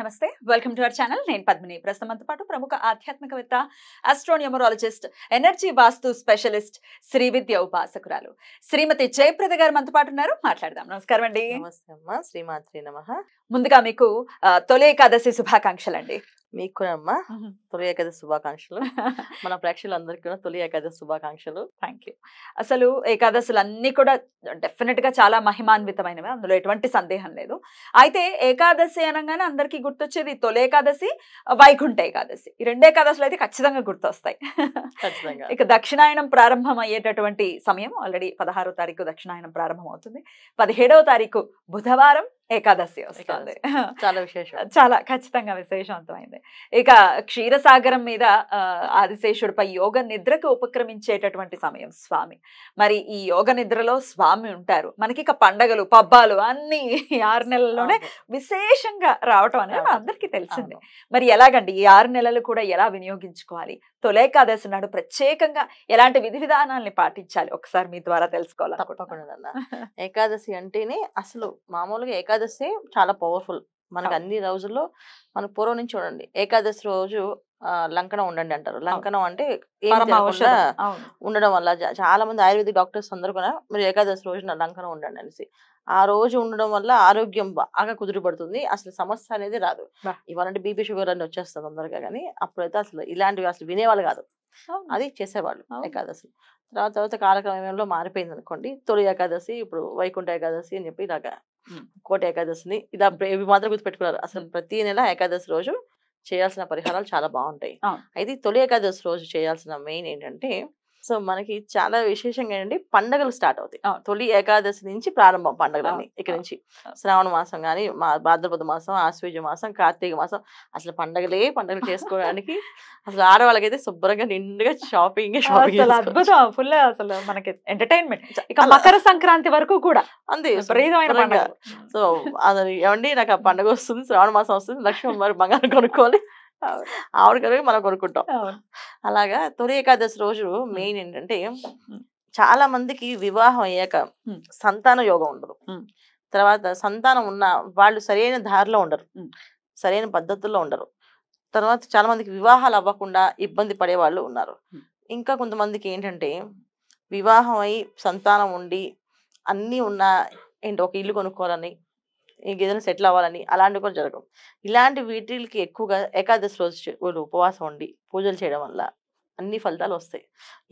నమస్తే welcome to our channel నేను పద్మిని ప్రస్తుతంతో పాటు ప్రముఖ ఆధ్యాత్మికవేత్త astronumerologist energy vastu specialist Shri Vidya ఉపాసకురాలు శ్రీమతి జయప్రద గారు మనతో పాటు ఉన్నారు మాట్లాడదాం నమస్కారం అండి నమస్తే అమ్మ శ్రీమాత్రి నమ ముందుగా మీకు తొలి ఏకాదశి శుభాకాంక్షలు అండి మీకు కూడా అమ్మా తొలి ఏకాదశి శుభాకాంక్షలు మన ప్రేక్షకులందరికీ కూడా తొలి ఏకాదశి శుభాకాంక్షలు థ్యాంక్ యూ అసలు ఏకాదశులు అన్నీ కూడా డెఫినెట్ గా చాలా మహిమాన్వితమైనవి అందులో ఎటువంటి సందేహం లేదు అయితే ఏకాదశి అనగానే అందరికీ గుర్తొచ్చేది తొలి ఏకాదశి వైకుంఠ ఏకాదశి ఈ రెండు ఏకాదశులు అయితే ఖచ్చితంగా గుర్తొస్తాయి ఖచ్చితంగా ఇక దక్షిణాయనం ప్రారంభం అయ్యేటటువంటి సమయం ఆల్రెడీ పదహారో తారీఖు దక్షిణాయనం ప్రారంభం అవుతుంది పదిహేడవ తారీఖు బుధవారం ఏకాదశి వస్తుంది చాలా విశేషం చాలా ఖచ్చితంగా విశేషవంతమైంది ఇక క్షీరసాగరం మీద ఆదిశేషుడిపై యోగ నిద్రకు ఉపక్రమించేటటువంటి సమయం స్వామి మరి ఈ యోగ నిద్రలో స్వామి ఉంటారు మనకి ఇక పండగలు పబ్బాలు అన్ని ఆరు నెలల్లోనే విశేషంగా రావటం అనేది అందరికీ తెలిసిందే మరి ఎలాగండి ఈ ఆరు నెలలు కూడా ఎలా వినియోగించుకోవాలి తొలేకాదశి నాడు ప్రత్యేకంగా ఎలాంటి విధి విధానాల్ని పాటించాలి ఒకసారి మీ ద్వారా తెలుసుకోవాలి తప్పకుండా ఏకాదశి అంటేనే అసలు మామూలుగా ఏకాదశి చాలా పవర్ఫుల్ మనకు అన్ని రోజుల్లో మనకు పూర్వం నుంచి చూడండి ఏకాదశి రోజు లంకనం ఉండండి అంటారు లంకనం అంటే ఉండడం వల్ల చాలా మంది ఆయుర్వేదిక్ డాక్టర్స్ అందరు కూడా మీరు ఏకాదశి రోజున లంకనం ఉండండి అనేసి ఆ రోజు ఉండడం వల్ల ఆరోగ్యం బాగా కుదురుపడుతుంది అసలు సమస్య అనేది రాదు ఇవాళంటే బీపీ షుగర్ అని వచ్చేస్తుంది తొందరగా కానీ అప్పుడైతే అసలు ఇలాంటివి అసలు వినేవాళ్ళు కాదు అది చేసేవాళ్ళు ఏకాదశి తర్వాత తర్వాత కాలక్రమంలో మారిపోయింది అనుకోండి తొలి ఏకాదశి ఇప్పుడు వైకుంఠ ఏకాదశి అని చెప్పి ఇలాగా కోట ఏకాదశిని ఇలా ఇవి మాత్రం గుర్తుపెట్టుకున్నారు అసలు ప్రతి నెల ఏకాదశి రోజు చేయాల్సిన పరిహారాలు చాలా బాగుంటాయి అయితే తొలి ఏకాదశి రోజు చేయాల్సిన మెయిన్ ఏంటంటే సో మనకి చాలా విశేషంగా ఏంటంటే పండగలు స్టార్ట్ అవుతాయి తొలి ఏకాదశి నుంచి ప్రారంభం పండుగలన్నీ ఇక్కడ నుంచి శ్రావణ మాసం కానీ భాద్రపద మాసం ఆశ్వేజ మాసం కార్తీక మాసం అసలు పండగలే పండగలు చేసుకోవడానికి అసలు ఆడవాళ్ళకైతే శుభ్రంగా నిండుగా షాపింగ్ అద్భుతం ఫుల్ అసలు మనకి ఎంటర్టైన్మెంట్ ఇక మకర సంక్రాంతి వరకు కూడా అంతే సో అది ఏమండి నాకు ఆ పండగ వస్తుంది శ్రావణ మాసం వస్తుంది లక్ష్మణ్ మరి బంగారం కొనుక్కోవాలి ఆవిడ కనుక మనం కొనుక్కుంటాం అలాగా తొలి ఏకాదశి రోజు మెయిన్ ఏంటంటే చాలా మందికి వివాహం అయ్యాక సంతాన యోగం ఉండదు తర్వాత సంతానం ఉన్న వాళ్ళు సరైన దారిలో ఉండరు సరైన పద్ధతుల్లో ఉండరు తర్వాత చాలా మందికి వివాహాలు అవ్వకుండా ఇబ్బంది పడే వాళ్ళు ఉన్నారు ఇంకా కొంతమందికి ఏంటంటే వివాహం అయి సంతానం ఉండి అన్నీ ఉన్న ఏంటి ఒక ఇల్లు కొనుక్కోవాలని ఇంకేదైనా సెటిల్ అవ్వాలని అలాంటివి కూడా జరగవు ఇలాంటి వీటికి ఎక్కువగా ఏకాదశి రోజు ఉపవాసం ఉండి పూజలు చేయడం వల్ల అన్ని ఫలితాలు వస్తాయి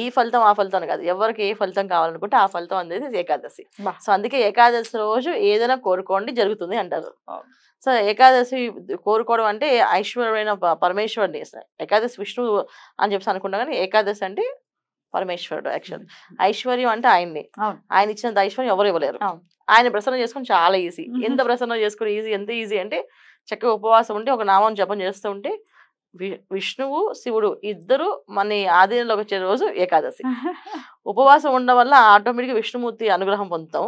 ఈ ఫలితం ఆ ఫలితం కాదు ఎవరికి ఏ ఫలితం కావాలనుకుంటే ఆ ఫలితం అనేది ఏకాదశి సో అందుకే ఏకాదశి రోజు ఏదైనా కోరుకోండి జరుగుతుంది అంటారు సో ఏకాదశి కోరుకోవడం అంటే ఐశ్వర్యమైన పరమేశ్వరుని ఏకాదశి విష్ణువు అని చెప్పేసి అనుకుంటా కానీ ఏకాదశి అంటే పరమేశ్వరుడు యాక్చువల్ ఐశ్వర్యం అంటే ఆయన్ని ఆయన ఇచ్చినంత ఐశ్వర్యం ఎవరు ఇవ్వలేరు ఆయన ప్రసన్నం చేసుకుని చాలా ఈజీ ఎంత ప్రసన్నం చేసుకుని ఈజీ ఎంత ఈజీ అంటే చక్కగా ఉపవాసం ఉంటే ఒక నామం జపం చేస్తూ ఉంటే విష్ణువు శివుడు ఇద్దరు మన ఆధీనంలోకి వచ్చే రోజు ఏకాదశి ఉపవాసం ఉండడం వల్ల ఆటోమేటిక్గా విష్ణుమూర్తి అనుగ్రహం పొందుతాం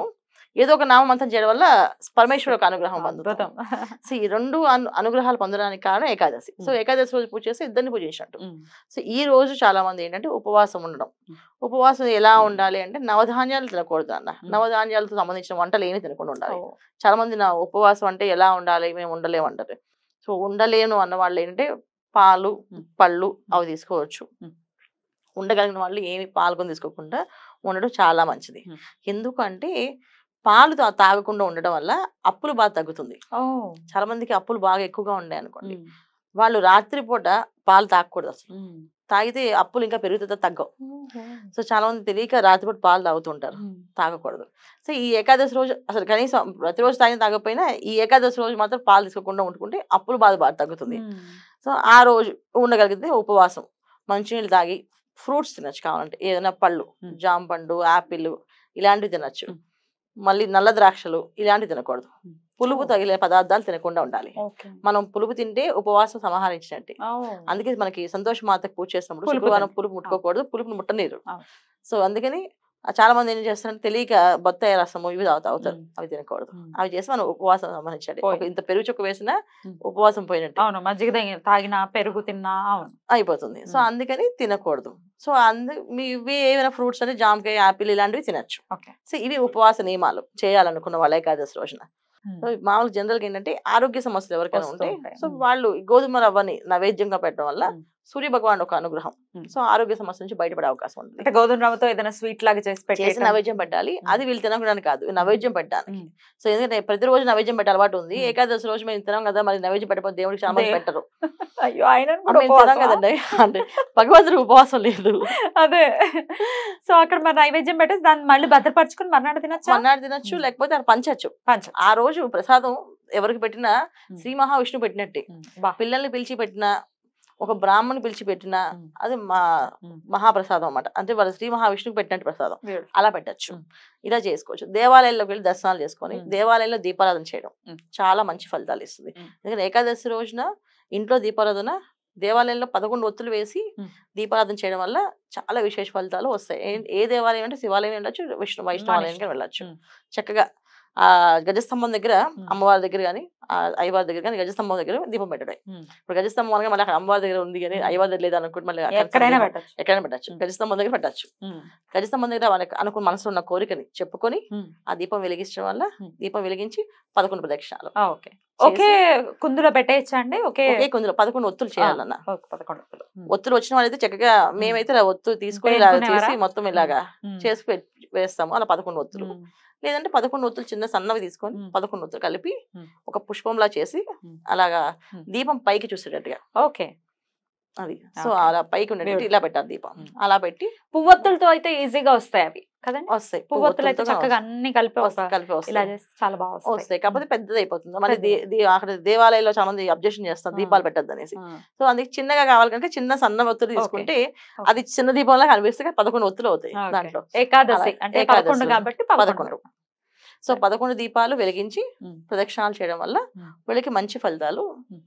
ఏదో ఒక నామమంతం చేయడం వల్ల పరమేశ్వరు ఒక అనుగ్రహం పొందుతాం సో ఈ రెండు అనుగ్రహాలు పొందడానికి కారణం ఏకాదశి సో ఏకాదశి రోజు పూజ చేస్తే ఇద్దరిని పూజ సో ఈ రోజు చాలా మంది ఏంటంటే ఉపవాసం ఉండడం ఉపవాసం ఎలా ఉండాలి అంటే నవధాన్యాలు తినకూడదు అన్న నవధాన్యాలతో సంబంధించిన వంటలు ఏమి తినకుండా ఉండాలి చాలా మంది నా ఉపవాసం అంటే ఎలా ఉండాలి మేము ఉండలేము అంటారు సో ఉండలేను అన్న వాళ్ళు ఏంటంటే పాలు పళ్ళు అవి తీసుకోవచ్చు ఉండగలిగిన వాళ్ళు ఏమి పాల్గొని తీసుకోకుండా ఉండడం చాలా మంచిది ఎందుకంటే పాలు తాగకుండా ఉండడం వల్ల అప్పులు బాగా తగ్గుతుంది చాలా మందికి అప్పులు బాగా ఎక్కువగా ఉండే అనుకోండి వాళ్ళు రాత్రిపూట పాలు తాగకూడదు అసలు తాగితే అప్పులు ఇంకా పెరుగుతుందా తగ్గవు సో చాలా మంది తెలియక రాత్రిపూట పాలు తాగుతుంటారు తాగకూడదు సో ఈ ఏకాదశి రోజు అసలు కనీసం ప్రతిరోజు తాగిన తాగకపోయినా ఈ ఏకాదశి రోజు మాత్రం పాలు తీసుకోకుండా ఉంటుకుంటే అప్పులు బాధ బాగా తగ్గుతుంది సో ఆ రోజు ఉండగలిగితే ఉపవాసం మంచినీళ్ళు తాగి ఫ్రూట్స్ తినచ్చు కావాలంటే ఏదైనా పళ్ళు జామ పండు యాపిల్ ఇలాంటివి తినచ్చు మళ్ళీ నల్ల ద్రాక్షలు ఇలాంటివి తినకూడదు పులుపు తగిలే పదార్థాలు తినకుండా ఉండాలి మనం పులుపు తింటే ఉపవాసం సమాహరించినట్టే అందుకే మనకి సంతోష పూజ చేసినప్పుడు శుక్రవారం పులుపు ముట్టుకోకూడదు పులుపును ముట్టనీరు సో అందుకని చాలా మంది ఏం చేస్తారంటే తెలియక బొత్తాయి రసము ఇవి తాగుతా అవుతారు అవి తినకూడదు అవి చేసి మనం ఉపవాసం సంబంధించాలి ఇంత పెరుగు చుక్క వేసినా ఉపవాసం పోయినట్టు అవును మజ్జిగ తాగినా పెరుగు తిన్నా అయిపోతుంది సో అందుకని తినకూడదు సో అందు మీ ఇవి ఏమైనా ఫ్రూట్స్ అంటే జామకాయ యాపిల్ ఇలాంటివి తినచ్చు సో ఇవి ఉపవాస నియమాలు చేయాలనుకున్న వాళ్ళే కాదు రోజున సో మామూలు జనరల్ గా ఏంటంటే ఆరోగ్య సమస్యలు ఎవరికైనా ఉంటాయి సో వాళ్ళు గోధుమ రవ్వని నైవేద్యంగా పెట్టడం వల్ల సూర్య భగవాన్ ఒక అనుగ్రహం సో ఆరోగ్య సమస్య నుంచి బయటపడే అవకాశం ఉంది అంటే గోధుమ రవ్వతో ఏదైనా స్వీట్ లాగా చేసి పెట్టేసి నైవేద్యం పెట్టాలి అది వీళ్ళు తినకడానికి కాదు నైవేద్యం పెట్టడానికి సో ఎందుకంటే ప్రతిరోజు నైవేద్యం పెట్టే అలవాటు ఉంది ఏకాదశి రోజు మేము తినాం కదా మరి నైవేద్యం పెట్టకపోతే దేవుడికి సామాన్ పెట్టరు అయ్యో ఆయన కదండి అంటే భగవంతుడు ఉపవాసం లేదు అదే సో అక్కడ మరి నైవేద్యం పెట్టేసి దాన్ని మళ్ళీ భద్రపరచుకుని మర్నాడు తినచ్చు మర్నాడు తినచ్చు లేకపోతే దాన్ని పంచచ్చు పంచ ఆ రోజు ప్రసాదం ఎవరికి పెట్టినా శ్రీ మహావిష్ణు పెట్టినట్టే పిల్లల్ని పిలిచి పెట్టినా ఒక బ్రాహ్మణ్ పిలిచి పెట్టిన అది మా మహాప్రసాదం అనమాట అంటే వాళ్ళు శ్రీ మహావిష్ణువుకి పెట్టినట్టు ప్రసాదం అలా పెట్టచ్చు ఇలా చేసుకోవచ్చు దేవాలయంలోకి వెళ్ళి దర్శనాలు చేసుకొని దేవాలయంలో దీపారాధన చేయడం చాలా మంచి ఫలితాలు ఇస్తుంది ఎందుకంటే ఏకాదశి రోజున ఇంట్లో దీపారాధన దేవాలయంలో పదకొండు ఒత్తులు వేసి దీపారాధన చేయడం వల్ల చాలా విశేష ఫలితాలు వస్తాయి ఏ దేవాలయం అంటే శివాలయం వెళ్ళచ్చు విష్ణు వైష్ణవాలయానికి వెళ్ళచ్చు చక్కగా ఆ గజస్తంభం దగ్గర అమ్మవారి దగ్గర కానీ అయ్యవారి దగ్గర కానీ గజస్తంభం దగ్గర దీపం పెట్టడం ఇప్పుడు గజస్తంభం అనగా మళ్ళీ అమ్మవారి దగ్గర ఉంది కానీ అయ్యవారి దగ్గర లేదు అనుకుంటే మళ్ళీ ఎక్కడైనా పెట్టచ్చు ఎక్కడైనా పెట్టచ్చు గజస్తంభం దగ్గర పెట్టచ్చు గజస్తంభం దగ్గర వాళ్ళకి అనుకున్న మనసులో ఉన్న కోరికని చెప్పుకొని ఆ దీపం వెలిగించడం వల్ల దీపం వెలిగించి పదకొండు ప్రదక్షిణాలు ఒకే కుందులో పెట్టేయచ్చండి ఒకే ఒకే కుందులో పదకొండు ఒత్తులు చేయాలన్నా ఒత్తులు వచ్చిన వాళ్ళైతే చక్కగా మేమైతే ఒత్తు తీసుకొని ఇలా మొత్తం ఇలాగా చేసి వేస్తాము అలా పదకొండు ఒత్తులు లేదంటే పదకొండు ఒత్తులు చిన్న సన్నవి తీసుకొని పదకొండు ఒత్తులు కలిపి ఒక పుష్పంలా చేసి అలాగా దీపం పైకి చూసేటట్టుగా ఓకే అది సో అలా పైకి ఉండేటట్టు ఇలా పెట్టాలి దీపం అలా పెట్టి పువ్వొత్తులతో అయితే ఈజీగా వస్తాయి అవి కదండి వస్తాయి పువ్వొత్తులు అయితే చక్కగా అన్ని కలిపి కలిపి వస్తాయి చాలా బాగా వస్తాయి కాకపోతే పెద్దది అయిపోతుంది మరి అక్కడ దేవాలయంలో చాలా మంది అబ్జెక్షన్ చేస్తారు దీపాలు పెట్టద్దు అనేసి సో అందుకే చిన్నగా కావాలి కనుక చిన్న సన్న ఒత్తులు తీసుకుంటే అది చిన్న దీపంలా కనిపిస్తే పదకొండు ఒత్తులు అవుతాయి దాంట్లో ఏకాదశి అంటే పదకొండు కాబట్టి పదకొండు సో పదకొండు దీపాలు వెలిగించి ప్రదక్షిణాలు చేయడం వల్ల వీళ్ళకి మంచి ఫలితాలు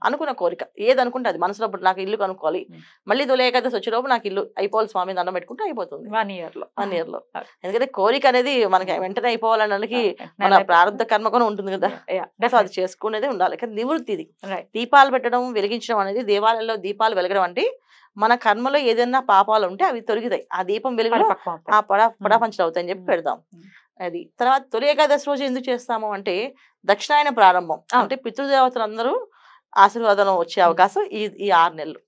అనుకున్న కోరిక ఏది అనుకుంటే అది మనసులో నాకు ఇల్లు కనుక్కోవాలి మళ్ళీ దులే ఏకాదశి వచ్చేలోపు నాకు ఇల్లు అయిపోవాలి స్వామి దండం పెట్టుకుంటే అయిపోతుంది వన్ ఇయర్ లో వన్ ఇయర్ లో ఎందుకంటే కోరిక అనేది మనకి వెంటనే అయిపోవాలనడానికి మన ప్రారంభ కర్మ కూడా ఉంటుంది కదా సో అది చేసుకునేది ఉండాలి కానీ నివృత్తి ఇది దీపాలు పెట్టడం వెలిగించడం అనేది దేవాలయంలో దీపాలు వెలగడం అంటే మన కర్మలో ఏదైనా పాపాలు ఉంటే అవి తొలగితాయి ఆ దీపం వెలిగడం ఆ పడా పడాపంచలు అవుతాయని చెప్పి పెడతాం అది తర్వాత తొలి ఏకాదశి రోజు ఎందుకు చేస్తాము అంటే దక్షిణాయన ప్రారంభం అంటే పితృదేవతలందరూ ఆశీర్వాదం వచ్చే అవకాశం ఈ ఈ ఆరు నెలలు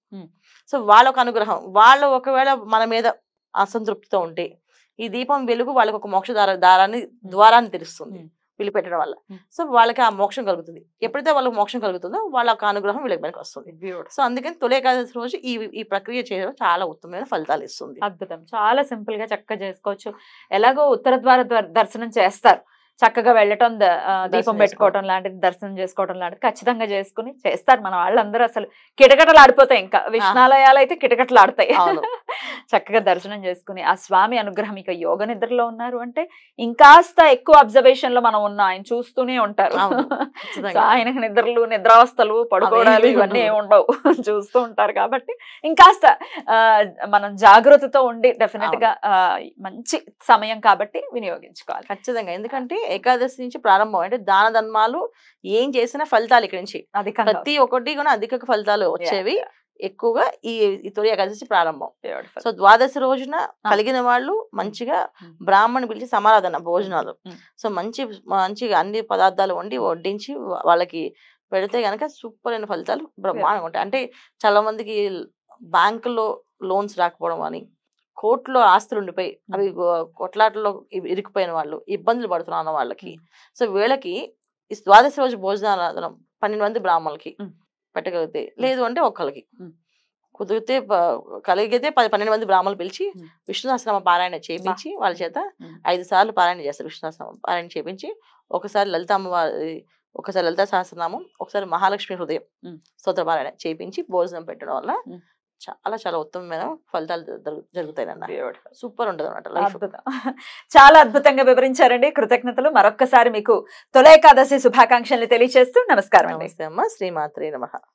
సో వాళ్ళ ఒక అనుగ్రహం వాళ్ళు ఒకవేళ మన మీద అసంతృప్తితో ఉంటే ఈ దీపం వెలుగు వాళ్ళకు ఒక మోక్ష దారాన్ని ద్వారాన్ని తెలుస్తుంది వీళ్ళు పెట్టడం వల్ల సో వాళ్ళకి ఆ మోక్షం కలుగుతుంది ఎప్పుడైతే వాళ్ళకి మోక్షం కలుగుతుందో వాళ్ళ అనుగ్రహం వీళ్ళకి మనకి వస్తుంది సో అందుకని తొలి ఏకాదశి రోజు ఈ ఈ ప్రక్రియ చేయడం చాలా ఉత్తమమైన ఫలితాలు ఇస్తుంది అద్భుతం చాలా సింపుల్ గా చక్కగా చేసుకోవచ్చు ఎలాగో ఉత్తర ద్వార దర్శనం చేస్తారు చక్కగా వెళ్ళటం దీపం పెట్టుకోవటం లాంటిది దర్శనం చేసుకోవటం లాంటిది ఖచ్చితంగా చేసుకుని చేస్తారు మన వాళ్ళందరూ అసలు కిటకటలు ఆడిపోతాయి ఇంకా విష్ణాలయాలు అయితే కిటకటలు ఆడతాయి చక్కగా దర్శనం చేసుకుని ఆ స్వామి అనుగ్రహం ఇక యోగ నిద్రలో ఉన్నారు అంటే ఇంకాస్త ఎక్కువ అబ్జర్వేషన్ లో మనం ఉన్న ఆయన చూస్తూనే ఉంటారు ఆయన నిద్రలు నిద్రావస్థలు పడుకోవడాలు ఇవన్నీ ఏముండవు ఉండవు చూస్తూ ఉంటారు కాబట్టి ఇంకాస్త మనం జాగ్రత్తతో ఉండి డెఫినెట్ గా మంచి సమయం కాబట్టి వినియోగించుకోవాలి ఖచ్చితంగా ఎందుకంటే ఏకాదశి నుంచి ప్రారంభం అంటే దాన ధర్మాలు ఏం చేసినా ఫలితాలు ఇక్కడ నుంచి ప్రతి ఒక్కటి కూడా అధిక ఫలితాలు వచ్చేవి ఎక్కువగా ఈ తొలి ఏకాదశి ప్రారంభం సో ద్వాదశి రోజున కలిగిన వాళ్ళు మంచిగా hmm. బ్రాహ్మణ్ పిలిచి సమారాధన భోజనాలు hmm. Hmm. సో మంచి మంచిగా అన్ని పదార్థాలు వండి వడ్డించి వాళ్ళకి పెడితే గనక సూపర్ అయిన ఫలితాలు బ్రహ్మాండంగా ఉంటాయి అంటే చాలా మందికి బ్యాంకులో లోన్స్ రాకపోవడం అని కోర్టులో ఆస్తులు ఉండిపోయి అవి కొట్లాటలో ఇరికిపోయిన వాళ్ళు ఇబ్బందులు పడుతున్నాను వాళ్ళకి సో వీళ్ళకి ద్వాదశి రోజు భోజనాలు పన్నెండు మంది బ్రాహ్మణులకి పెట్టగలిగితే లేదు అంటే ఒక్కళ్ళకి కుదిరితే కలిగితే పది పన్నెండు మంది బ్రాహ్మణులు పిలిచి విష్ణునాశ్రమ పారాయణ చేయించి వాళ్ళ చేత ఐదు సార్లు పారాయణ చేస్తారు విష్ణునాశ్రమ పారాయణ చేయించి ఒకసారి లలిత అమ్మవారి ఒకసారి లలిత సహస్రనామం ఒకసారి మహాలక్ష్మి హృదయం స్తోత్ర పారాయణ చేయించి భోజనం పెట్టడం వల్ల చాలా చాలా ఉత్తమమైన ఫలితాలు జరుగుతాయి అన్న సూపర్ ఉండదు అనమాట చాలా అద్భుతంగా వివరించారండి కృతజ్ఞతలు మరొక్కసారి మీకు తొల ఏకాదశి శుభాకాంక్షలు తెలియజేస్తూ నమస్కారం శ్రీమాత్రి నమ